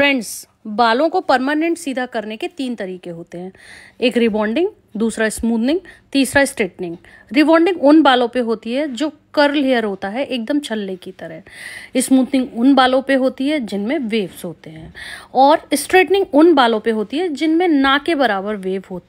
friends बालों को permanent सीधा करने के तीन तरीके होते हैं एक रिबॉन्डिंग दूसरा स्मूदनिंग तीसरा स्ट्रेटनिंग रिबॉन्डिंग उन बालों पे होती है जो कर्ल हेयर होता है एकदम छल्ले की तरह स्मूथनिंग उन बालों पे होती है जिनमें वेव्स होते हैं और स्ट्रेटनिंग उन बालों पे होती है जिनमें ना के बराबर वेव होता है